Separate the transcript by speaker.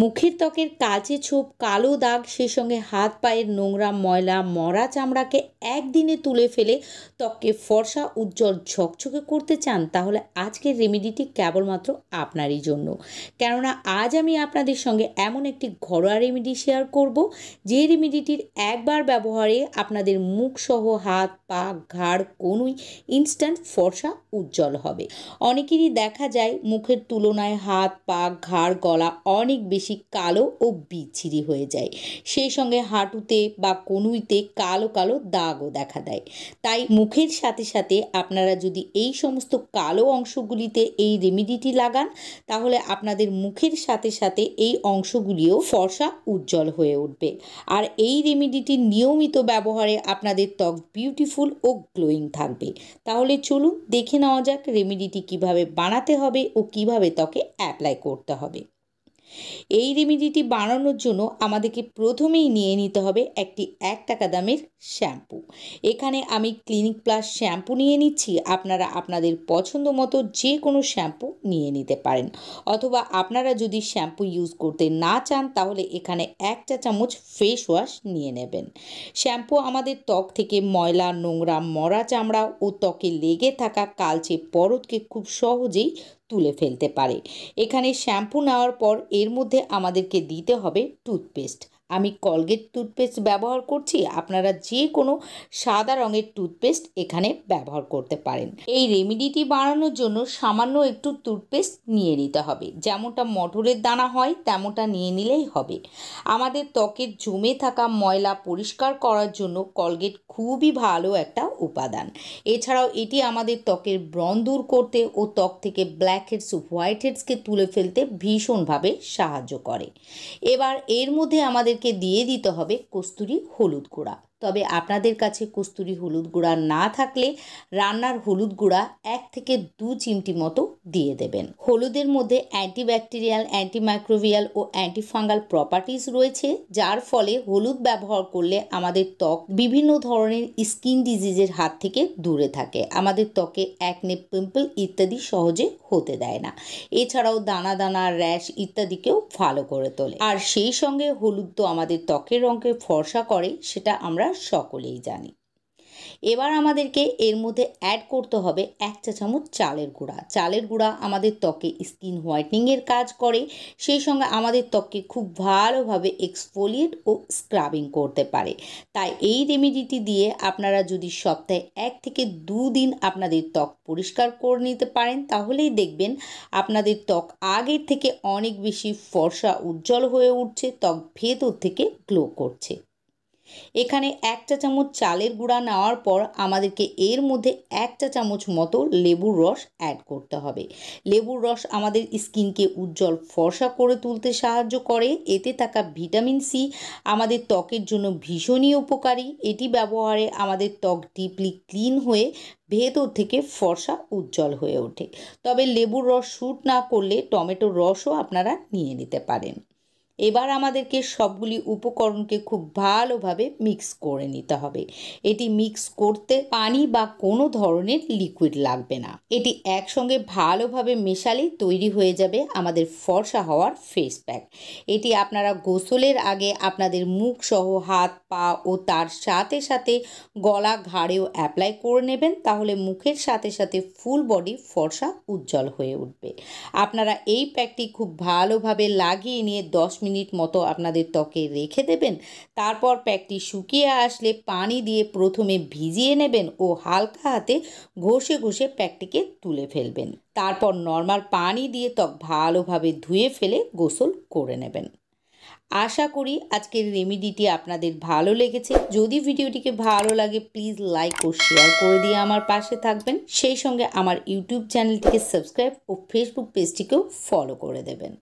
Speaker 1: মুখের ত্বকের কালচে ছোপ কালো দাগ সে সঙ্গে হাত পায়ের নোংরা ময়লা মরা চামড়াকে একদিনে তুলে ফেলে ত্বককে ফর্সা উজ্জ্বল ঝকঝকে করতে চান তাহলে আজকের রেমেডিটি কেবলমাত্র আপনারই জন্য কেননা আজ আমি আপনাদের সঙ্গে এমন একটি ঘরোয়া রেমেডি শেয়ার করব যে রেমেডিটির একবার ব্যবহারে আপনাদের মুখসহ হাত পা ঘাড় কোনোই ইনস্ট্যান্ট ফর্সা উজ্জ্বল হবে অনেকেরই দেখা যায় মুখের তুলনায় হাত পা ঘাড় গলা অনেক বেশি বেশি কালো ও বিচ্ছিরি হয়ে যায় সেই সঙ্গে হাঁটুতে বা কনুইতে কালো কালো দাগও দেখা দেয় তাই মুখের সাথে সাথে আপনারা যদি এই সমস্ত কালো অংশগুলিতে এই রেমিডিটি লাগান তাহলে আপনাদের মুখের সাথে সাথে এই অংশগুলিও ফর্সা উজ্জ্বল হয়ে উঠবে আর এই রেমিডিটি নিয়মিত ব্যবহারে আপনাদের ত্বক বিউটিফুল ও গ্লোয়িং থাকবে তাহলে চলুন দেখে নেওয়া যাক রেমিডিটি কিভাবে বানাতে হবে ও কিভাবে ত্বকে অ্যাপ্লাই করতে হবে এই রেমিডিটি বানানোর জন্য আমাদেরকে প্রথমেই নিয়ে নিতে হবে একটি এক টাকা দামের শ্যাম্পু এখানে আমি ক্লিনিক প্লাস শ্যাম্পু নিয়ে নিচ্ছি আপনারা আপনাদের পছন্দ মতো যে কোনো শ্যাম্পু নিয়ে নিতে পারেন অথবা আপনারা যদি শ্যাম্পু ইউজ করতে না চান তাহলে এখানে এক চা চামচ ফেস ওয়াশ নিয়ে নেবেন শ্যাম্পু আমাদের ত্বক থেকে ময়লা নোংরা মরা চামড়া ও ত্বকে লেগে থাকা কালচে পরতকে খুব সহজেই তুলে ফেলতে পারে এখানে শ্যাম্পু নেওয়ার পর এর মধ্যে আমাদেরকে দিতে হবে টুথপেস্ট আমি কলগেট টুথপেস্ট ব্যবহার করছি আপনারা যে কোনো সাদা রঙের টুথপেস্ট এখানে ব্যবহার করতে পারেন এই রেমিডিটি বানানোর জন্য সামান্য একটু টুথপেস্ট নিয়ে নিতে হবে যেমনটা মটরের দানা হয় তেমনটা নিয়ে নিলেই হবে আমাদের ত্বকের জমে থাকা ময়লা পরিষ্কার করার জন্য কলগেট খুবই ভালো একটা উপাদান এছাড়াও এটি আমাদের ত্বকের ব্রণ দূর করতে ও ত্বক থেকে ব্ল্যাক হেডস হোয়াইট হেডসকে তুলে ফেলতে ভীষণভাবে সাহায্য করে এবার এর মধ্যে আমাদের আপনাকে দিয়ে দিতে হবে কস্তুরি হলুদ গুঁড়া তবে আপনাদের কাছে কস্তুরি হলুদ গুঁড়া না থাকলে রান্নার হলুদ গুঁড়া এক থেকে দু চিমটি মতো দিয়ে দেবেন হলুদের মধ্যে অ্যান্টিব্যাকটেরিয়াল অ্যান্টিমাইক্রোভিয়াল ও অ্যান্টিফাঙ্গাল প্রপার্টিস রয়েছে যার ফলে হলুদ ব্যবহার করলে আমাদের ত্বক বিভিন্ন ধরনের স্কিন ডিজিজের হাত থেকে দূরে থাকে আমাদের ত্বকে একনে পিম্পল ইত্যাদি সহজে হতে দেয় না এছাড়াও দানা দানা র্যাশ ইত্যাদিকেও ভালো করে তোলে আর সেই সঙ্গে হলুদ তো আমাদের ত্বকের রঙকে ফর্সা করে সেটা আমরা সকলেই জানি এবার আমাদেরকে এর মধ্যে অ্যাড করতে হবে এক চা চামচ চালের গুঁড়া চালের গুঁড়া আমাদের ত্বকে স্কিন হোয়াইটনিংয়ের কাজ করে সেই সঙ্গে আমাদের ত্বককে খুব ভালোভাবে এক্সফোলিয়েট ও স্ক্রাবিং করতে পারে তাই এই রেমিডিটি দিয়ে আপনারা যদি সপ্তাহে এক থেকে দুদিন আপনাদের ত্বক পরিষ্কার করে নিতে পারেন তাহলেই দেখবেন আপনাদের ত্বক আগের থেকে অনেক বেশি ফর্সা উজ্জ্বল হয়ে উঠছে ত্বক ভেতর থেকে গ্লো করছে এখানে একটা চামচ চালের গুঁড়া নেওয়ার পর আমাদেরকে এর মধ্যে একটা চামচ মতো লেবুর রস অ্যাড করতে হবে লেবুর রস আমাদের স্কিনকে উজ্জ্বল ফর্সা করে তুলতে সাহায্য করে এতে থাকা ভিটামিন সি আমাদের ত্বকের জন্য ভীষণই উপকারী এটি ব্যবহারে আমাদের ত্বক ডিপলি ক্লিন হয়ে ভেতর থেকে ফর্সা উজ্জ্বল হয়ে ওঠে তবে লেবুর রস শ্যুট না করলে টমেটোর রসও আপনারা নিয়ে নিতে পারেন এবার আমাদেরকে সবগুলি উপকরণকে খুব ভালোভাবে মিক্স করে নিতে হবে এটি মিক্স করতে পানি বা কোনো ধরনের লিকুইড লাগবে না এটি একসঙ্গে ভালোভাবে মেশালেই তৈরি হয়ে যাবে আমাদের ফর্সা হওয়ার ফেস প্যাক এটি আপনারা গোসলের আগে আপনাদের মুখ সহ হাত পা ও তার সাথে সাথে গলা ঘাড়েও অ্যাপ্লাই করে নেবেন তাহলে মুখের সাথে সাথে ফুল বডি ফর্সা উজ্জ্বল হয়ে উঠবে আপনারা এই প্যাকটি খুব ভালোভাবে লাগিয়ে নিয়ে দশ মিনিট মিনিট মতো আপনাদের ত্বকে রেখে দেবেন তারপর প্যাকটি শুকিয়ে আসলে পানি দিয়ে প্রথমে ভিজিয়ে নেবেন ও হালকা হাতে ঘষে ঘষে প্যাকটিকে তুলে ফেলবেন তারপর নর্মাল পানি দিয়ে ত্বক ভালোভাবে ধুয়ে ফেলে গোসল করে নেবেন আশা করি আজকের রেমিডিটি আপনাদের ভালো লেগেছে যদি ভিডিওটিকে ভালো লাগে প্লিজ লাইক ও শেয়ার করে দিয়ে আমার পাশে থাকবেন সেই সঙ্গে আমার ইউটিউব চ্যানেলটিকে সাবস্ক্রাইব ও ফেসবুক পেজটিকেও ফলো করে দেবেন